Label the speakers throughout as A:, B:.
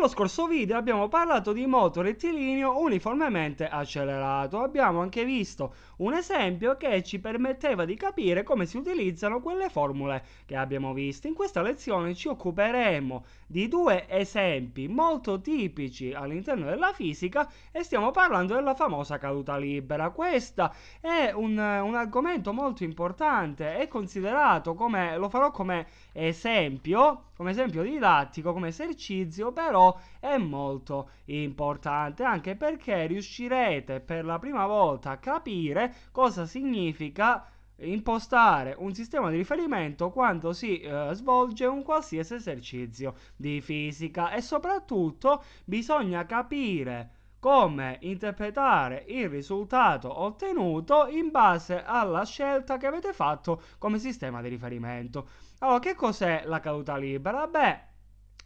A: Nello scorso video abbiamo parlato di moto rettilineo uniformemente accelerato, abbiamo anche visto un esempio che ci permetteva di capire come si utilizzano quelle formule che abbiamo visto. In questa lezione ci occuperemo di due esempi molto tipici all'interno della fisica e stiamo parlando della famosa caduta libera. Questo è un, un argomento molto importante, e considerato come, lo farò come esempio, come esempio didattico, come esercizio, però è molto importante anche perché riuscirete per la prima volta a capire cosa significa impostare un sistema di riferimento quando si eh, svolge un qualsiasi esercizio di fisica e soprattutto bisogna capire come interpretare il risultato ottenuto in base alla scelta che avete fatto come sistema di riferimento. Allora, che cos'è la caduta libera? Beh,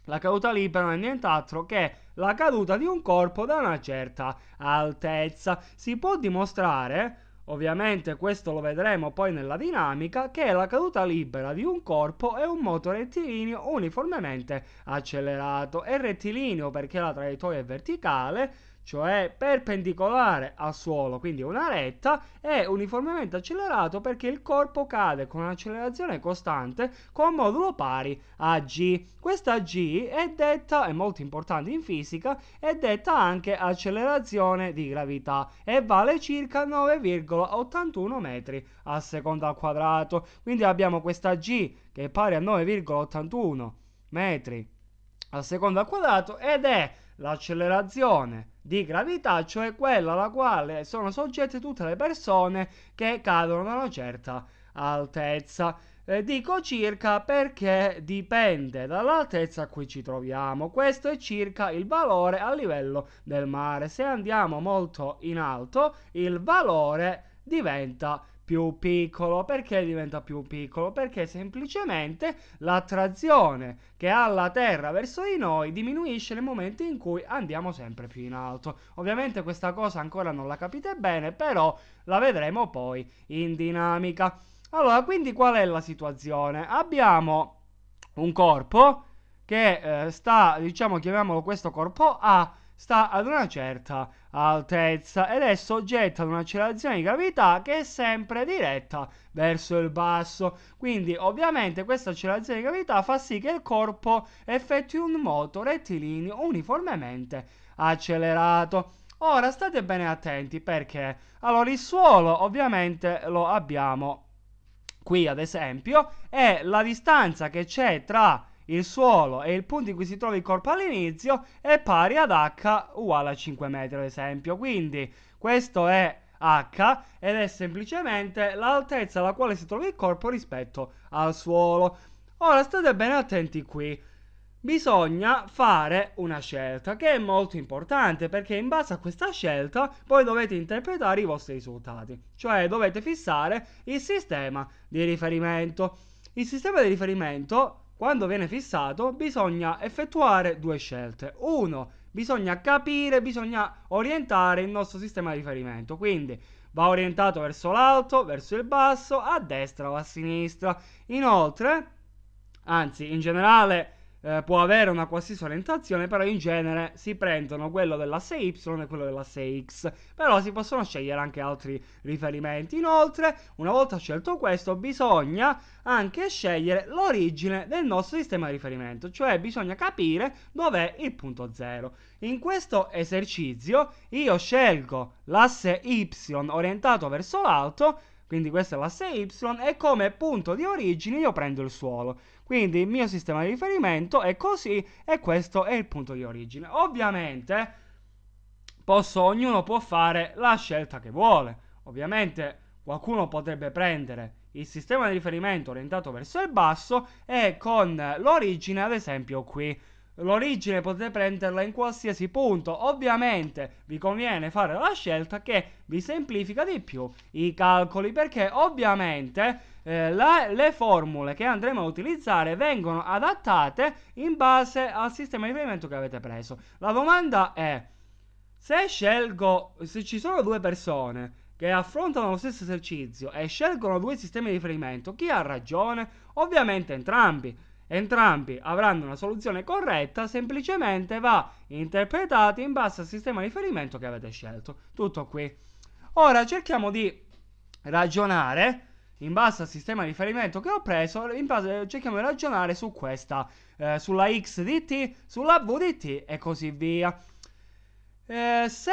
A: la caduta libera non è nient'altro che la caduta di un corpo da una certa altezza. Si può dimostrare, ovviamente questo lo vedremo poi nella dinamica, che la caduta libera di un corpo è un moto rettilineo uniformemente accelerato. È rettilineo perché la traiettoria è verticale, cioè perpendicolare al suolo, quindi una retta, è uniformemente accelerato perché il corpo cade con un'accelerazione costante con modulo pari a g. Questa g è detta, è molto importante in fisica, è detta anche accelerazione di gravità e vale circa 9,81 metri al secondo al quadrato. Quindi abbiamo questa g che è pari a 9,81 metri al secondo al quadrato ed è l'accelerazione di gravità, cioè quella alla quale sono soggette tutte le persone che cadono da una certa altezza. Eh, dico circa perché dipende dall'altezza a cui ci troviamo. Questo è circa il valore a livello del mare. Se andiamo molto in alto, il valore diventa più piccolo. Perché diventa più piccolo? Perché semplicemente l'attrazione che ha la Terra verso di noi diminuisce nel momento in cui andiamo sempre più in alto. Ovviamente questa cosa ancora non la capite bene, però la vedremo poi in dinamica. Allora, quindi qual è la situazione? Abbiamo un corpo che eh, sta, diciamo, chiamiamolo questo corpo A, sta ad una certa altezza ed è soggetta ad un'accelerazione di gravità che è sempre diretta verso il basso. Quindi, ovviamente, questa accelerazione di gravità fa sì che il corpo effettui un moto rettilineo uniformemente accelerato. Ora state bene attenti perché allora il suolo ovviamente lo abbiamo qui ad esempio e la distanza che c'è tra il suolo e il punto in cui si trova il corpo all'inizio è pari ad h uguale a 5 metri, ad esempio. Quindi questo è h ed è semplicemente l'altezza alla quale si trova il corpo rispetto al suolo. Ora state bene attenti qui. Bisogna fare una scelta che è molto importante perché in base a questa scelta poi dovete interpretare i vostri risultati, cioè dovete fissare il sistema di riferimento. Il sistema di riferimento quando viene fissato, bisogna effettuare due scelte. Uno, bisogna capire, bisogna orientare il nostro sistema di riferimento. Quindi va orientato verso l'alto, verso il basso, a destra o a sinistra. Inoltre, anzi in generale eh, può avere una qualsiasi orientazione, però in genere si prendono quello dell'asse Y e quello dell'asse X, però si possono scegliere anche altri riferimenti. Inoltre, una volta scelto questo, bisogna anche scegliere l'origine del nostro sistema di riferimento, cioè bisogna capire dov'è il punto zero. In questo esercizio io scelgo l'asse Y orientato verso l'alto quindi questa è l'asse y, e come punto di origine io prendo il suolo. Quindi il mio sistema di riferimento è così e questo è il punto di origine. Ovviamente posso, ognuno può fare la scelta che vuole. Ovviamente qualcuno potrebbe prendere il sistema di riferimento orientato verso il basso e con l'origine ad esempio qui l'origine potete prenderla in qualsiasi punto. Ovviamente vi conviene fare la scelta che vi semplifica di più i calcoli perché ovviamente eh, la, le formule che andremo a utilizzare vengono adattate in base al sistema di riferimento che avete preso. La domanda è se scelgo, se ci sono due persone che affrontano lo stesso esercizio e scelgono due sistemi di riferimento, chi ha ragione? Ovviamente entrambi. Entrambi avranno una soluzione corretta, semplicemente va interpretata in base al sistema di riferimento che avete scelto. Tutto qui. Ora cerchiamo di ragionare in base al sistema di riferimento che ho preso, base, cerchiamo di ragionare su questa, eh, sulla x di t, sulla v di t e così via. Eh, se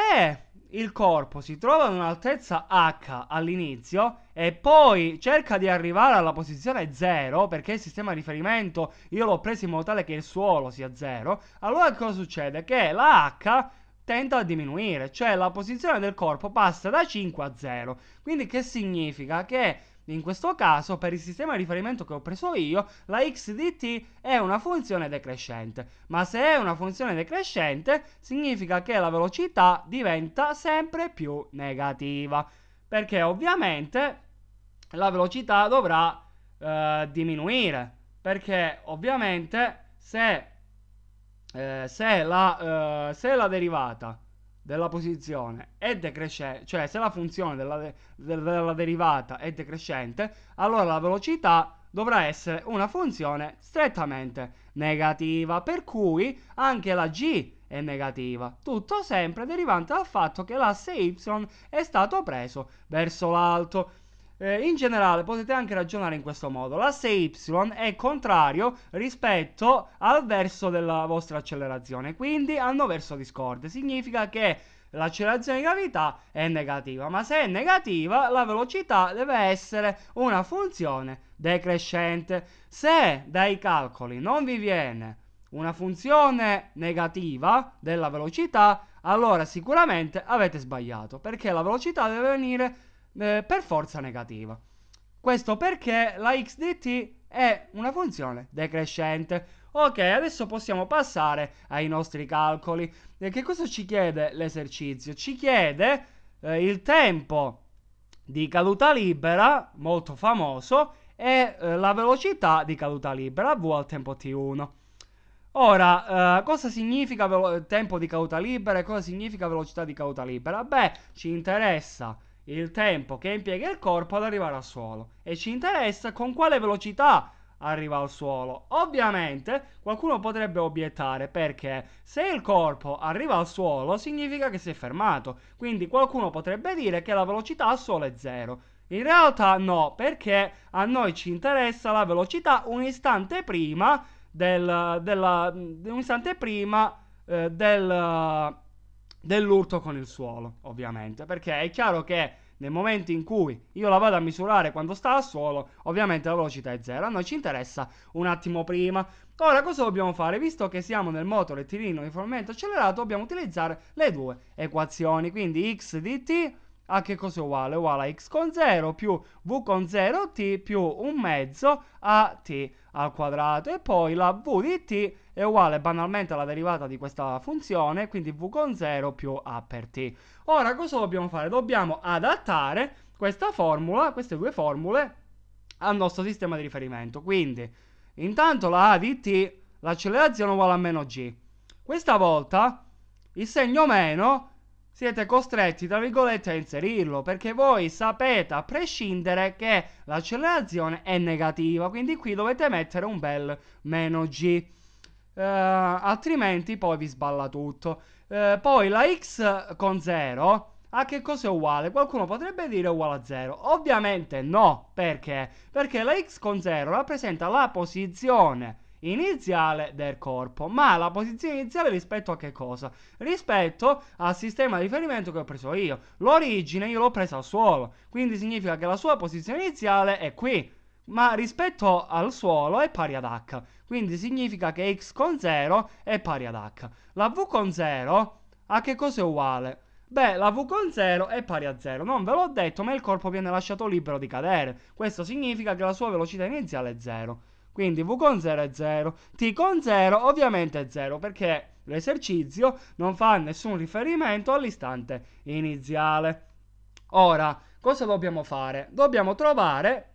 A: il corpo si trova ad un'altezza H all'inizio e poi cerca di arrivare alla posizione 0 perché il sistema di riferimento io l'ho preso in modo tale che il suolo sia 0, allora cosa succede? Che la H tenta a diminuire, cioè la posizione del corpo passa da 5 a 0. Quindi che significa? Che in questo caso, per il sistema di riferimento che ho preso io, la x di t è una funzione decrescente. Ma se è una funzione decrescente, significa che la velocità diventa sempre più negativa. Perché ovviamente la velocità dovrà eh, diminuire. Perché ovviamente se, eh, se, la, eh, se la derivata della posizione è decrescente, cioè se la funzione della, de- della derivata è decrescente, allora la velocità dovrà essere una funzione strettamente negativa, per cui anche la g è negativa. Tutto sempre derivante dal fatto che l'asse y è stato preso verso l'alto. Eh, in generale potete anche ragionare in questo modo. L'asse Y è contrario rispetto al verso della vostra accelerazione, quindi hanno verso discorde. Significa che l'accelerazione di gravità è negativa, ma se è negativa la velocità deve essere una funzione decrescente. Se dai calcoli non vi viene una funzione negativa della velocità, allora sicuramente avete sbagliato, perché la velocità deve venire eh, per forza negativa. Questo perché la x di t è una funzione decrescente. Ok, adesso possiamo passare ai nostri calcoli. Eh, che cosa ci chiede l'esercizio? Ci chiede eh, il tempo di caduta libera, molto famoso, e eh, la velocità di caduta libera, V al tempo T1. Ora, eh, cosa significa tempo di caduta libera e cosa significa velocità di caduta libera? Beh, ci interessa il tempo che impiega il corpo ad arrivare al suolo e ci interessa con quale velocità arriva al suolo. Ovviamente qualcuno potrebbe obiettare perché se il corpo arriva al suolo significa che si è fermato, quindi qualcuno potrebbe dire che la velocità al suolo è zero. In realtà no, perché a noi ci interessa la velocità un istante prima del, della, un istante prima eh, del dell'urto con il suolo, ovviamente, perché è chiaro che nel momento in cui io la vado a misurare quando sta al suolo, ovviamente la velocità è zero. A noi ci interessa un attimo prima. Ora cosa dobbiamo fare? Visto che siamo nel moto rettilineo formamento accelerato, dobbiamo utilizzare le due equazioni, quindi x di t a che cosa è uguale? È uguale a x con 0 più v con 0 t più un mezzo a t al quadrato. E poi la v di t è uguale banalmente alla derivata di questa funzione, quindi v con 0 più a per t. Ora cosa dobbiamo fare? Dobbiamo adattare questa formula, queste due formule, al nostro sistema di riferimento. Quindi, intanto la a di t, l'accelerazione uguale a meno g. Questa volta il segno meno siete costretti, tra virgolette, a inserirlo, perché voi sapete a prescindere che l'accelerazione è negativa, quindi qui dovete mettere un bel meno g, uh, altrimenti poi vi sballa tutto. Uh, poi la x con 0 a che cosa è uguale? Qualcuno potrebbe dire uguale a 0. Ovviamente no, perché? Perché la x con 0 rappresenta la posizione iniziale del corpo. Ma la posizione iniziale rispetto a che cosa? Rispetto al sistema di riferimento che ho preso io. L'origine io l'ho presa al suolo, quindi significa che la sua posizione iniziale è qui. Ma rispetto al suolo è pari ad h, quindi significa che x con 0 è pari ad h. La v con 0 a che cosa è uguale? Beh, la V con 0 è pari a 0. Non ve l'ho detto, ma il corpo viene lasciato libero di cadere. Questo significa che la sua velocità iniziale è 0. Quindi V con 0 è 0, T con 0 ovviamente è 0 perché l'esercizio non fa nessun riferimento all'istante iniziale. Ora, cosa dobbiamo fare? Dobbiamo trovare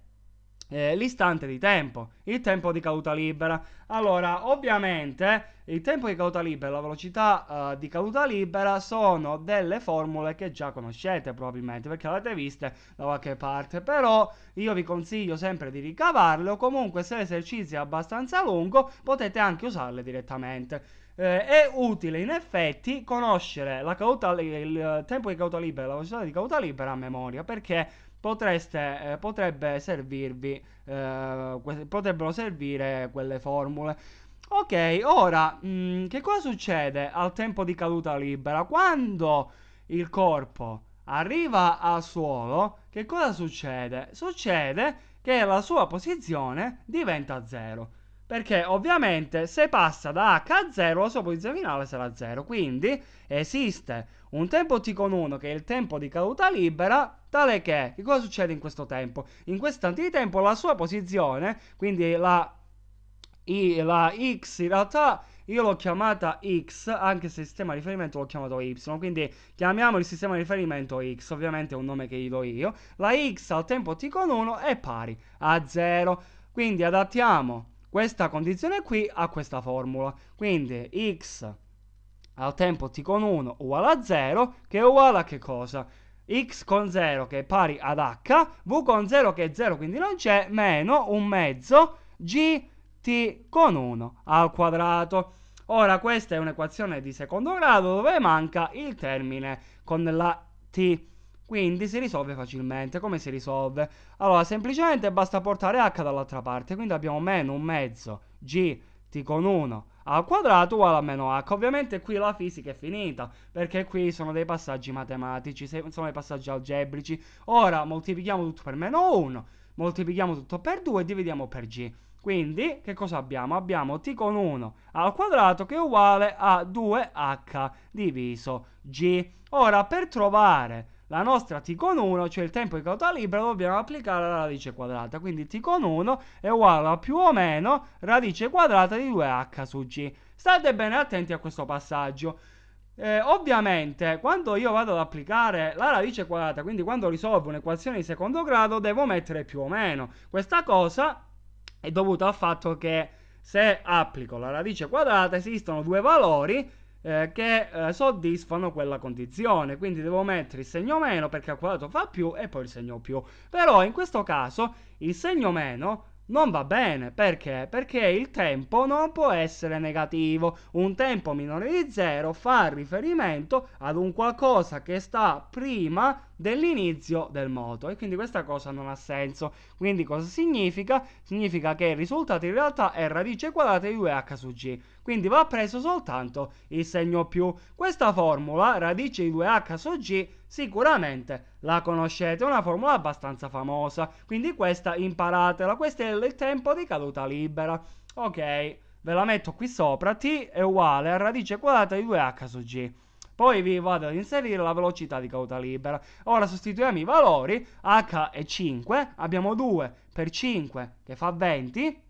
A: eh, l'istante di tempo, il tempo di caduta libera. Allora, ovviamente il tempo di caduta libera e la velocità eh, di caduta libera sono delle formule che già conoscete probabilmente perché l'avete viste da qualche parte, però io vi consiglio sempre di ricavarle o comunque se l'esercizio è abbastanza lungo potete anche usarle direttamente. Eh, è utile in effetti conoscere caduta, il, il, tempo di caduta libera, e la velocità di caduta libera a memoria perché potreste, eh, potrebbe servirvi, eh, potrebbero servire quelle formule. Ok, ora, mh, mm, che cosa succede al tempo di caduta libera? Quando il corpo arriva al suolo, che cosa succede? Succede che la sua posizione diventa zero. Perché ovviamente se passa da H a 0 la sua posizione finale sarà 0. Quindi esiste un tempo T con 1 che è il tempo di caduta libera Tale che, che cosa succede in questo tempo? In questo antitempo la sua posizione, quindi la, i, la x in realtà... Io l'ho chiamata X, anche se il sistema di riferimento l'ho chiamato Y, quindi chiamiamo il sistema di riferimento X, ovviamente è un nome che gli do io. La X al tempo t con 1 è pari a 0, quindi adattiamo questa condizione qui a questa formula. Quindi X al tempo t con 1 uguale a 0, che è uguale a che cosa? x con 0 che è pari ad h, v con 0 che è 0 quindi non c'è, meno un mezzo gt con 1 al quadrato. Ora questa è un'equazione di secondo grado dove manca il termine con la t. Quindi si risolve facilmente. Come si risolve? Allora, semplicemente basta portare h dall'altra parte. Quindi abbiamo meno un mezzo gt con 1 al quadrato uguale a meno h. Ovviamente qui la fisica è finita, perché qui sono dei passaggi matematici, sono dei passaggi algebrici. Ora moltiplichiamo tutto per meno 1, moltiplichiamo tutto per 2 e dividiamo per g. Quindi, che cosa abbiamo? Abbiamo t con 1 al quadrato che è uguale a 2h diviso g. Ora, per trovare la nostra t con 1, cioè il tempo di caduta libera, dobbiamo applicare alla radice quadrata. Quindi t con 1 è uguale a più o meno radice quadrata di 2h su g. State bene attenti a questo passaggio. Eh, ovviamente, quando io vado ad applicare la radice quadrata, quindi quando risolvo un'equazione di secondo grado, devo mettere più o meno. Questa cosa è dovuta al fatto che se applico la radice quadrata esistono due valori eh, che eh, soddisfano quella condizione. Quindi devo mettere il segno meno perché al quadrato fa più e poi il segno più. Però in questo caso il segno meno non va bene perché? Perché il tempo non può essere negativo. Un tempo minore di 0 fa riferimento ad un qualcosa che sta prima dell'inizio del moto e quindi questa cosa non ha senso. Quindi cosa significa? Significa che il risultato in realtà è radice quadrata di 2h su g, quindi va preso soltanto il segno più. Questa formula, radice di 2h su g, sicuramente la conoscete, è una formula abbastanza famosa, quindi questa imparatela, questo è il tempo di caduta libera. Ok, ve la metto qui sopra, t è uguale a radice quadrata di 2h su g. Poi vi vado ad inserire la velocità di caduta libera. Ora sostituiamo i valori, h è 5, abbiamo 2 per 5 che fa 20,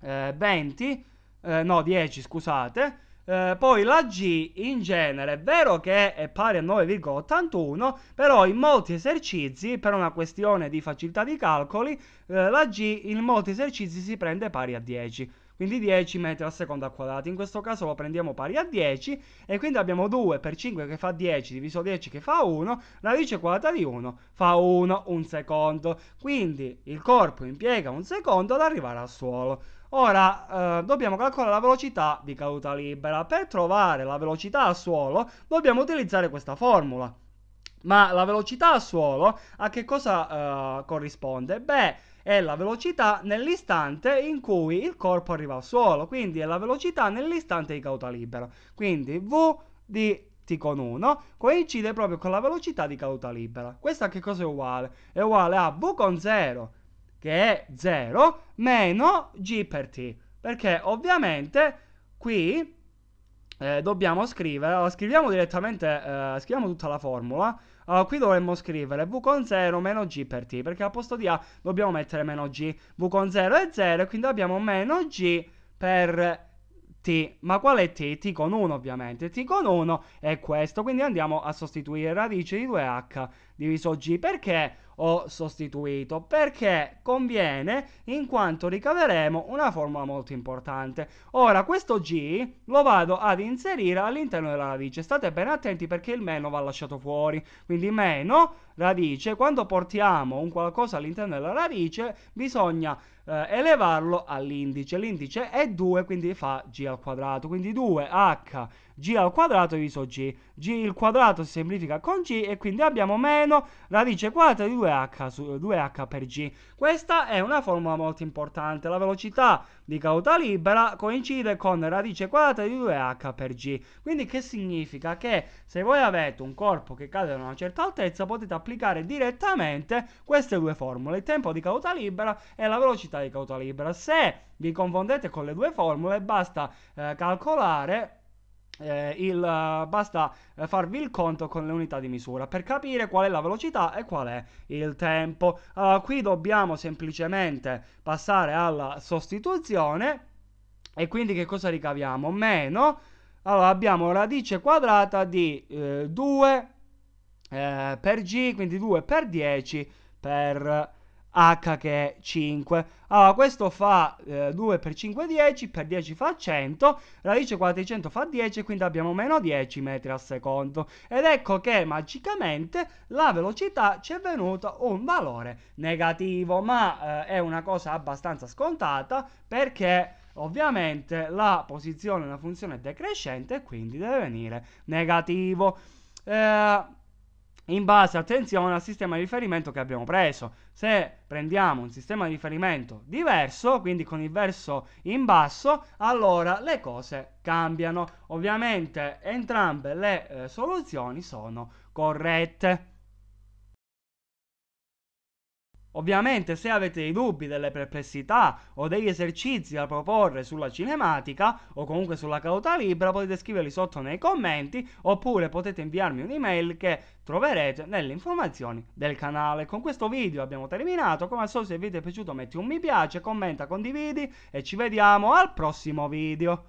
A: eh, 20, eh, no 10 scusate, eh, poi la G in genere è vero che è pari a 9,81, però in molti esercizi, per una questione di facilità di calcoli, eh, la G in molti esercizi si prende pari a 10 quindi 10 metri al secondo al quadrato. In questo caso lo prendiamo pari a 10 e quindi abbiamo 2 per 5 che fa 10 diviso 10 che fa 1, radice quadrata di 1 fa 1, un secondo. Quindi il corpo impiega un secondo ad arrivare al suolo. Ora eh, dobbiamo calcolare la velocità di caduta libera. Per trovare la velocità al suolo dobbiamo utilizzare questa formula. Ma la velocità al suolo a che cosa uh, corrisponde? Beh, è la velocità nell'istante in cui il corpo arriva al suolo, quindi è la velocità nell'istante di cauta libera. Quindi V di T con 1 coincide proprio con la velocità di cauta libera. Questa a che cosa è uguale? È uguale a V con 0, che è 0, meno G per T, perché ovviamente qui eh, dobbiamo scrivere, scriviamo direttamente, eh, scriviamo tutta la formula. Allora, qui dovremmo scrivere v con 0 meno g per t, perché al posto di a dobbiamo mettere meno g. v con 0 è 0 e quindi abbiamo meno g per T. Ma qual è T? T con 1 ovviamente. T con 1 è questo, quindi andiamo a sostituire radice di 2h diviso g. Perché ho sostituito? Perché conviene in quanto ricaveremo una formula molto importante. Ora questo g lo vado ad inserire all'interno della radice. State ben attenti perché il meno va lasciato fuori. Quindi meno radice, quando portiamo un qualcosa all'interno della radice bisogna eh, elevarlo all'indice. L'indice è 2, quindi fa g al quadrato. Quindi 2h g al quadrato diviso g. g il quadrato si semplifica con g e quindi abbiamo meno radice quadrata di 2h, su, 2h per g. Questa è una formula molto importante. La velocità di cauta libera coincide con radice quadrata di 2h per g. Quindi che significa? Che se voi avete un corpo che cade da una certa altezza potete applicare direttamente queste due formule, il tempo di cauta libera e la velocità di cauta libera. Se vi confondete con le due formule basta eh, calcolare eh, il, eh, basta eh, farvi il conto con le unità di misura per capire qual è la velocità e qual è il tempo. Allora, eh, qui dobbiamo semplicemente passare alla sostituzione e quindi che cosa ricaviamo? Meno, allora abbiamo radice quadrata di eh, 2 eh, per g, quindi 2 per 10 per h che è 5. Allora, questo fa eh, 2 per 5 10, per 10 fa 100, radice quadrata di 100 fa 10, quindi abbiamo meno 10 metri al secondo. Ed ecco che magicamente la velocità ci è venuta un valore negativo, ma eh, è una cosa abbastanza scontata perché ovviamente la posizione della funzione è decrescente e quindi deve venire negativo. Eh, in base, attenzione, al sistema di riferimento che abbiamo preso. Se prendiamo un sistema di riferimento diverso, quindi con il verso in basso, allora le cose cambiano. Ovviamente entrambe le eh, soluzioni sono corrette. Ovviamente se avete dei dubbi, delle perplessità o degli esercizi da proporre sulla cinematica o comunque sulla caduta libera potete scriverli sotto nei commenti oppure potete inviarmi un'email che troverete nelle informazioni del canale. Con questo video abbiamo terminato, come al solito se il video è piaciuto metti un mi piace, commenta, condividi e ci vediamo al prossimo video.